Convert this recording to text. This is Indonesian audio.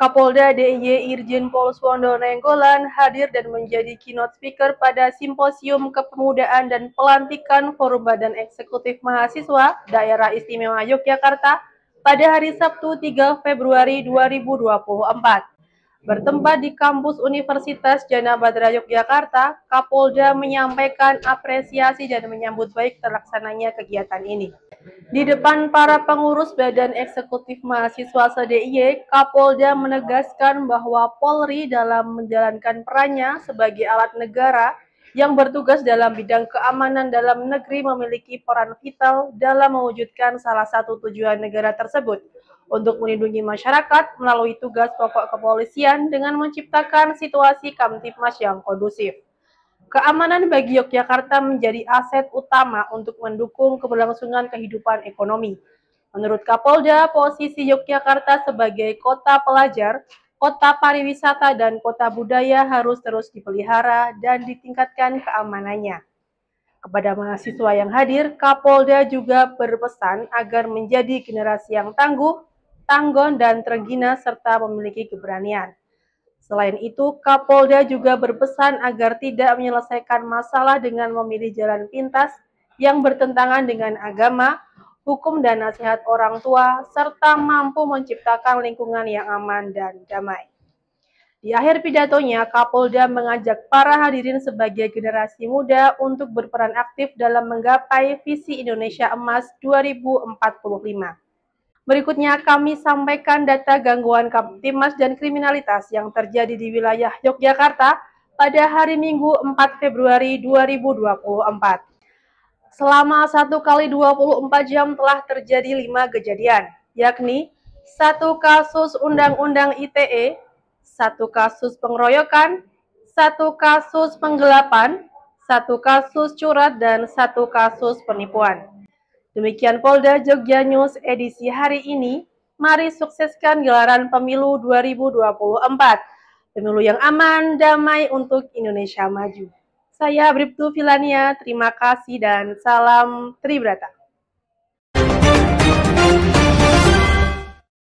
Kapolda DIY Irjen Pol Suwondo Nenggolan hadir dan menjadi keynote speaker pada Simposium Kepemudaan dan Pelantikan Forum Badan Eksekutif Mahasiswa Daerah Istimewa Yogyakarta pada hari Sabtu 3 Februari 2024. Bertempat di kampus Universitas Jana Badra Yogyakarta, Kapolda menyampaikan apresiasi dan menyambut baik terlaksananya kegiatan ini. Di depan para pengurus Badan Eksekutif Mahasiswa SDIY, Kapolda menegaskan bahwa Polri dalam menjalankan perannya sebagai alat negara yang bertugas dalam bidang keamanan dalam negeri memiliki peran vital dalam mewujudkan salah satu tujuan negara tersebut, untuk melindungi masyarakat melalui tugas pokok kepolisian dengan menciptakan situasi Kamtipmas yang kondusif. Keamanan bagi Yogyakarta menjadi aset utama untuk mendukung keberlangsungan kehidupan ekonomi. Menurut Kapolda, posisi Yogyakarta sebagai kota pelajar, kota pariwisata, dan kota budaya harus terus dipelihara dan ditingkatkan keamanannya. Kepada mahasiswa yang hadir, Kapolda juga berpesan agar menjadi generasi yang tangguh tanggon dan tergina serta memiliki keberanian. Selain itu, Kapolda juga berpesan agar tidak menyelesaikan masalah dengan memilih jalan pintas yang bertentangan dengan agama, hukum dan nasihat orang tua, serta mampu menciptakan lingkungan yang aman dan damai. Di akhir pidatonya, Kapolda mengajak para hadirin sebagai generasi muda untuk berperan aktif dalam menggapai visi Indonesia Emas 2045. Berikutnya kami sampaikan data gangguan kamtimas dan kriminalitas yang terjadi di wilayah Yogyakarta pada hari Minggu 4 Februari 2024. Selama 1 kali 24 jam telah terjadi lima kejadian, yakni satu kasus Undang-Undang ITE, satu kasus pengeroyokan, satu kasus penggelapan, satu kasus curat, dan satu kasus penipuan. Demikian Polda Jogja News edisi hari ini. Mari sukseskan gelaran pemilu 2024. Pemilu yang aman, damai untuk Indonesia maju. Saya Bribtu Filania, terima kasih dan salam Tribrata.